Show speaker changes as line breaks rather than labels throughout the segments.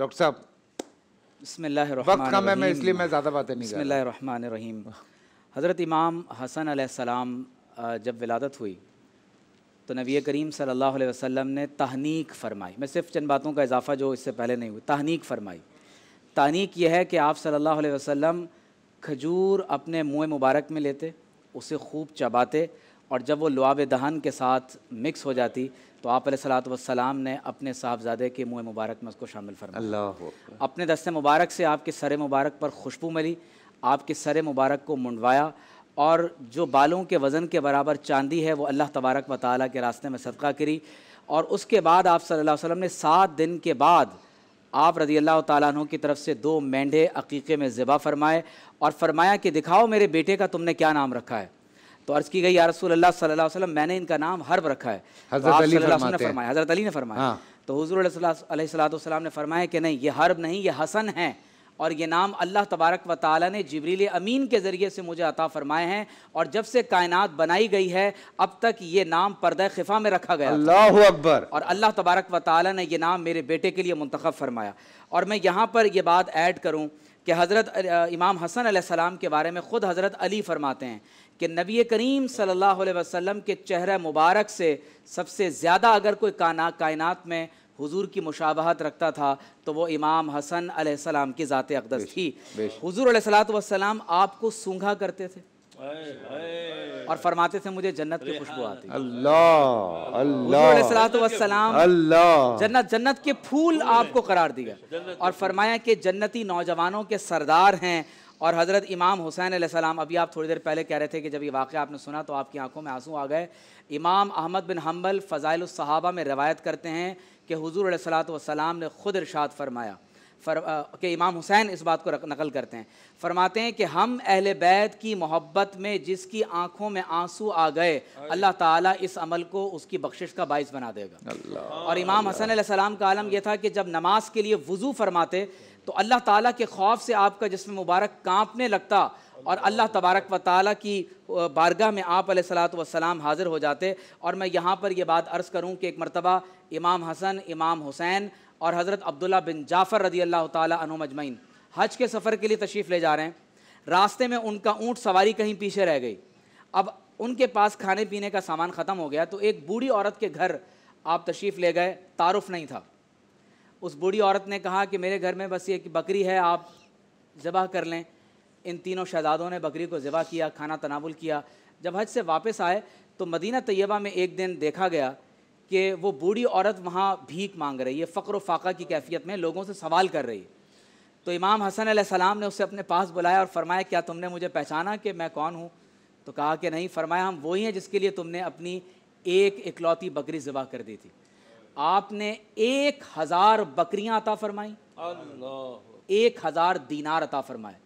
Doctor साहब वक्त कम है मैं इसलिए मैं ज़्यादा बातें नहीं बसमिल्ल रहीम हज़रत इमाम हसन आसमाम जब विलादत हुई तो नबी करीम सल्लल्लाहु अलैहि वसल्लम ने तहनीक फरमाई मैं सिर्फ चंद बातों का इजाफ़ा जो इससे पहले नहीं हुई तहनीक फरमाई तहनीक यह है कि आप सल्लल्लाहु अलैहि वसल्लम खजूर अपने मुँह मुबारक में लेते उसे खूब चबाते और जब वो लुआब दहन के साथ मिक्स हो जाती तो आप वसलाम ने अपने साहबजादे के मुँह मुबारक में उसको शामिल फरमाया अपने दस्ते मुबारक से आपके सर मुबारक पर खुशबू मिली आपके सर मुबारक को मुंडवाया और जो बालों के वज़न के बराबर चांदी है वो अल्लाह तबारक व ताली के रास्ते में सदका करी और उसके बाद आप सल्लल्लाहु अलैहि वसल्लम ने सात दिन के बाद आप रज़ी अल्लाह तु की तरफ से दो मेंढे अकीक़े में ज़िबा फरमाए और फरमाया कि दिखाओ मेरे बेटे का तुमने क्या नाम रखा है तो अर्ज की गई यार अल्लाह सल्लल्लाहु अलैहि वसल्लम मैंने इनका नाम हर्ब रखा है तो हजरत अली ने फरमाया हाँ। तो हजूर सलाम ने फरमाया कि नहीं ये हर्ब नहीं ये हसन है और ये नाम अल्लाह तबारक व ताली ने जबरील अमीन के ज़रिए से मुझे अता फ़रमाए हैं और जब से कायनात बनाई गई है अब तक ये नाम परद खिफा में रखा गया अल्लाह अकबर और अल्लाह तबारक व ताली ने यह नाम मेरे बेटे के लिए मंतखब फरमाया और मैं यहाँ पर यह बात ऐड करूँ कि हज़रत इमाम हसन आसमाम के बारे में ख़ुद हज़रत अली फ़रमाते हैं कि नबी करीम सल्लल्लाहु अलैहि वसल्लम के चेहरे मुबारक से सबसे ज़्यादा अगर कोई काना कायनात में हुजूर की मुशाबहत रखता था तो वो इमाम हसन आसमाम की ज़ात अकदस थी हजूर सलात वसलाम आपको सूंघा करते थे और फरमाते थे मुझे जन्नत की खुशबू हाँ। आती अल्लाह अल्लाह अल्लाह जन्नत जन्नत के फूल आपको करार दिया और फरमाया कि जन्नती नौजवानों के सरदार हैं और हज़रत इमाम हुसैन सलाम अभी आप थोड़ी देर पहले कह रहे थे कि जब ये वाक़ आपने सुना तो आपकी आंखों में आंसू आ गए इमाम अहमद बिन हम्बल फ़ज़ाइल में रवायत करते हैं कि हजूर सलात वसलाम ने ख़ुद इरशाद फरमाया फर के इमाम हुसैन इस बात को नकल करते हैं फरमाते हैं कि हम अहल बैत की मोहब्बत में जिसकी आंखों में आंसू आ गए अल्लाह ताला इस अमल को उसकी बख्शिश का बायस बना देगा और इमाम हसन सलाम का आलम यह था कि जब नमाज के लिए वज़ू फरमाते तो अल्लाह ताला के खौफ से आपका जिसम मुबारक कांपने लगता और अल्लाह तबारक व ताली की बारगाह में आप सलाम हाज़िर हो जाते और मैं यहाँ पर यह बात अर्ज़ करूँ कि एक मरतबा इमाम हसन इमाम हुसैन और हज़रत अब्दुल्ला बिन जाफ़र रदी अल्लाह तनु मजमैन हज के सफ़र के लिए तशरीफ़ ले जा रहे हैं रास्ते में उनका ऊँट सवारी कहीं पीछे रह गई अब उनके पास खाने पीने का सामान ख़त्म हो गया तो एक बूढ़ी औरत के घर आप तशरीफ़ ले गए तारफ़ नहीं था उस बूढ़ी औरत ने कहा कि मेरे घर में बस ये कि बकरी है आप ज़बह कर लें इन तीनों शहजादों ने बकरी को ज़बह किया खाना तनावुल किया जब हज से वापस आए तो मदीना तयबा में एक दिन देखा गया कि वो बूढ़ी औरत वहाँ भीख मांग रही है फ़क्र फाका की कैफियत में लोगों से सवाल कर रही है तो इमाम हसन सलाम ने उसे अपने पास बुलाया और फरमाया क्या तुमने मुझे पहचाना कि मैं कौन हूँ तो कहा कि नहीं फरमाया हम वही हैं जिसके लिए तुमने अपनी एक इकलौती बकरी ज़बा कर दी थी आपने एक हज़ार बकरियाँ अता फरमाई एक हज़ार दीनार अता फरमाए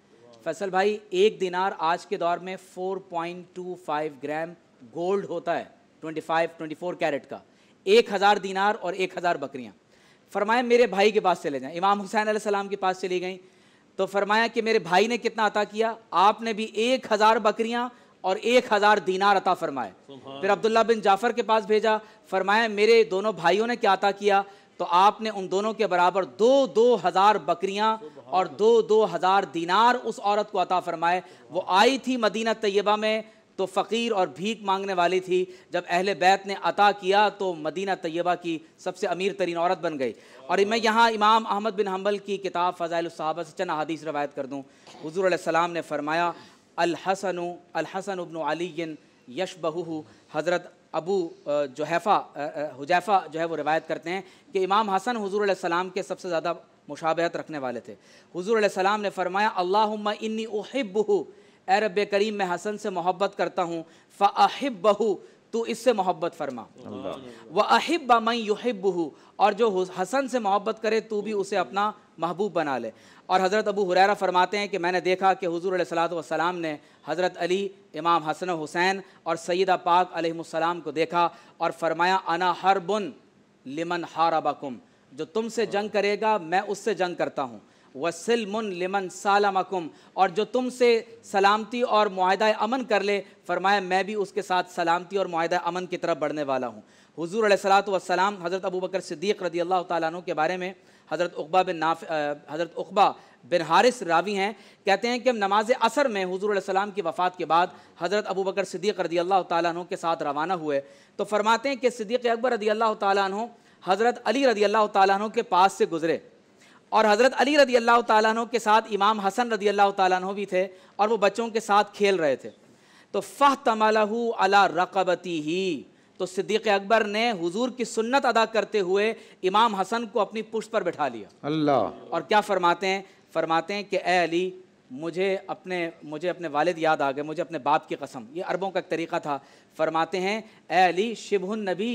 फैसल भाई एक दीनार आज के दौर में 4.25 ग्राम गोल्ड होता है 25 24 कैरेट का एक हज़ार दीनार और एक हज़ार बकरियाँ फरमाया मेरे भाई के पास चले जाएँ इमाम हुसैन सलाम के पास चली गई तो फरमाया कि मेरे भाई ने कितना अता किया आपने भी एक हज़ार बकरियाँ और एक हज़ार दीनार अता फरमाए फिर अब्दुल्ला बिन जाफ़र के पास भेजा फरमाया मेरे दोनों भाइयों ने क्या अता किया तो आपने उन दोनों के बराबर दो दो हज़ार बकरियाँ और दो दो हज़ार दीनार उस औरत को अता फरमाए वो आई थी मदीना तैयबा में तो फ़कीर और भीख मांगने वाली थी जब अहल बैत ने अता किया तो मदीना तयबा की सबसे अमीर तरीन औरत बन गई और मैं यहाँ इमाम अहमद बिन हम्बल की किताब फ़ज़ाइल से चंद हदीस रवायत कर दूँ हजूर सलाम ने फरमाया अलहसन अलहसन उबन अली यश बहू हज़रत अबू जोहैफ़ा हुजैफ़ा जो है वो रवायत करते हैं कि इमाम हसन हजूर सलाम के सबसे ज़्यादा मुशाबहत रखने वाले थे हजूर सलाम ने फरमाया अल्लाह इन्नी उहिब ए रब करीम मैं हसन से मोहब्बत करता हूँ फ़ाहिब बहू तू इससे मोहब्बत फरमा व अहिब मई युहिबहू और जो हसन से मोहब्बत करे तू भी उसे अपना महबूब बना ले और हज़रत अबू हुरैरा फरमाते हैं कि मैंने देखा कि हजूर सलाम ने हज़रत अली इमाम हसन हुसैन और सईदा पाक अलैहिस्सलाम को देखा और फरमाया अना हर बुन लिमन हार जो तुमसे जंग करेगा मैं उससे जंग करता हूँ वसलमन लिमन सालमकुम और जो तुमसे सलामती और माहदा अमन कर ले फरमाया मैं भी उसके साथ सलामती और माहदा अमन की तरफ बढ़ने वाला हूँ हजूर सलाम हज़रत अबू बकर सिद्दीक रदी अल्लाह तु के बारे में हज़रत उकबा बिन नाफ हज़रत उकबा बिन हारिस रावी हैं कहते हैं कि हम नमाज असर में हजूर सलाम की वफ़ात के बाद हज़रत अबू बकर सिद्दीक रदी अल्लाह तु के साथ रवाना हुए तो फरमाते हैं कि सिद्दीक अकबर रदी अल्लाह तु हज़रत अली रदी अल्लाह तु के पास से गुज़रे और हज़रत अली रदी अल्लाह तु के साथ इमाम हसन रदी अल्लाह तु भी थे और वो बच्चों के साथ खेल रहे थे तो फ़ह तमलहू अला रकबती ही तो सिद्दीक़ अकबर ने हुजूर की सुन्नत अदा करते हुए इमाम हसन को अपनी पुष्ट पर बैठा लिया अल्लाह और क्या फरमाते हैं फरमाते हैं कि ए अली मुझे अपने मुझे अपने वालिद याद आ गए मुझे अपने बाप की कसम ये अरबों का एक तरीक़ा था फरमाते हैं ए अली शिबुन नबी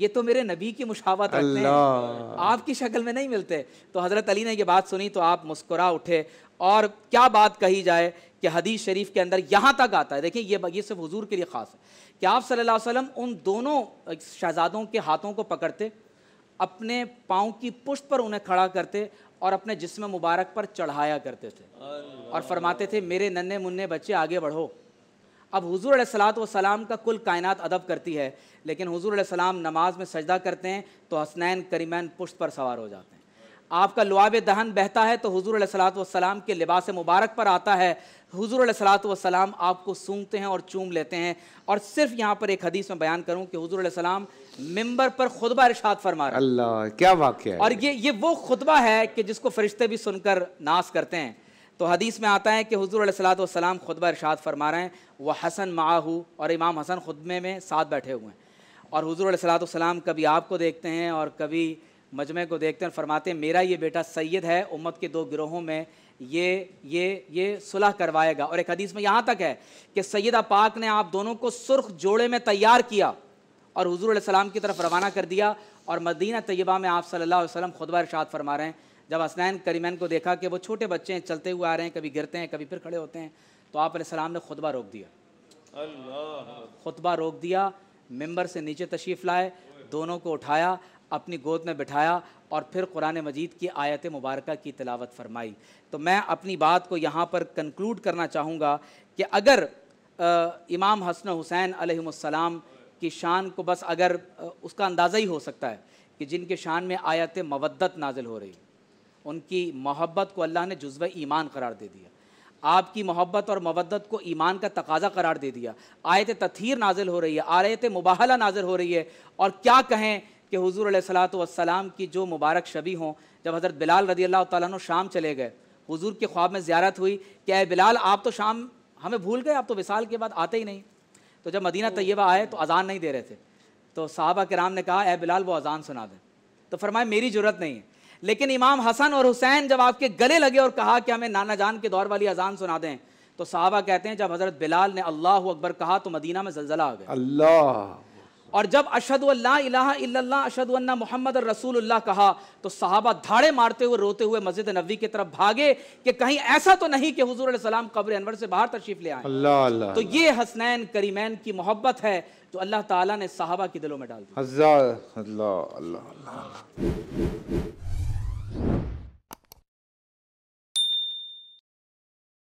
ये तो मेरे नबी की मुशावत रखते हैं आपकी शक्ल में नहीं मिलते तो हज़रत अली ने ये बात सुनी तो आप मुस्कुरा उठे और क्या बात कही जाए कि हदीस शरीफ के अंदर यहाँ तक आता है देखिए ये ये सिर्फ हुजूर के लिए ख़ास है कि आप सल्लल्लाहु अलैहि वसल्लम उन दोनों शहजादों के हाथों को पकड़ते अपने पाँव की पुष्ट पर उन्हें खड़ा करते और अपने जिसम मुबारक पर चढ़ाया करते थे और फरमाते थे मेरे नन्हे मुन्ने बच्चे आगे बढ़ो अब हजूर सलात वसलाम का कुल कायनात अदब करती है लेकिन हजूर सलाम नमाज में सजदा करते हैं तो हसनैन करीमैन पुश्त पर सवार हो जाते हैं आपका लुआब दहन बहता है तो हजूर सलात वसलाम के लिबास मुबारक पर आता है हजूर सलात वसलाम आपको सूंघते हैं और चूम लेते हैं और सिर्फ यहाँ पर एक हदीस में बयान करूँ कि हजूर सलाम मिंबर पर खुतबा रिशात फरमा रहे अल्लाह क्या वाक्य है और ये ये वो खुतबा है कि जिसको फरिश्ते भी सुनकर नाश करते हैं तो हदीस में आता है कि हजूर सलाम खुतबा इरशाद फरमा रहे हैं वह हसन माहू और इमाम हसन खुतबे में साथ बैठे हुए हैं और हजूर सलाम कभी आपको देखते हैं और कभी मजमे को देखते हैं फरमाते हैं मेरा ये बेटा सैयद है उम्मत के दो गिरोहों में ये ये ये सुलह करवाएगा और एक हदीस में यहाँ तक है कि सैदा पाक ने आप दोनों को सुर्ख जोड़े में तैयार किया और हजूर सलाम की तरफ रवाना कर दिया और मदीना तयबा में आप सल्ला वसलम खुदबा इरशाद फरमा रहे हैं जब हसनैन करीमैन को देखा कि वो छोटे बच्चे हैं चलते हुए आ रहे हैं कभी गिरते हैं कभी फिर खड़े होते हैं तो आप सलाम ने खुतबा रोक दिया खुतबा रोक दिया मेंबर से नीचे तशरीफ़ लाए दोनों को उठाया अपनी गोद में बिठाया और फिर कुरान मजीद की आयत मुबारक की तलावत फरमाई तो मैं अपनी बात को यहाँ पर कंक्लूड करना चाहूँगा कि अगर आ, इमाम हसन हुसैन अलैहिस्सलाम की शान को बस अगर आ, उसका अंदाज़ा ही हो सकता है कि जिनके शान में आयत मवदत नाजिल हो रही उनकी मोहब्बत को अल्लाह ने जुज्व ईमान करार दे दिया आपकी मोहब्बत और मवदत को ईमान का तकाजा करार दे दिया आयत तथीर नाजिल हो रही है आयत मुबाहला नाजिल हो रही है और क्या कहें कि हजूर वसलाम की जो मुबारक शबी हों जब हज़रत बिलाल रदी अल्लाह तु शाम चले गए हजूर के ख्वाब में ज़्यारत हुई कि अः बिलाल आप तो शाम हमें भूल गए आप तो विसाल के बाद आते ही नहीं तो जब मदीना तय्यबा आए तो अज़ान नहीं दे रहे थे तो साहबा राम ने कहा ए बिलाल वो अज़ान सुना दें तो फरमाए मेरी जरूरत नहीं है लेकिन इमाम हसन और हुसैन जब आपके गले लगे और कहा कि हमें नाना जान के दौर वाली अजान सुना दें तो साहबा कहते हैं जब हज़रत बिलाल ने अल्लाह अकबर कहा तो मदीना में जलजला आ गया अल्लाह और जब अशद अशद मोहम्मद रसूलुल्लाह कहा तो साहबा धाड़े मारते हुए रोते हुए मस्जिद नबी की तरफ भागे कि कहीं ऐसा तो नहीं कि हजूर सलाम कब्र अनवर से बाहर तशरीफ ले आए अल्लाह अल्लाह तो ये हसनैन करीमैन की मोहब्बत है जो अल्लाह ताला ने साहबा के दिलों में डाल दी अल्लाह अल्लाह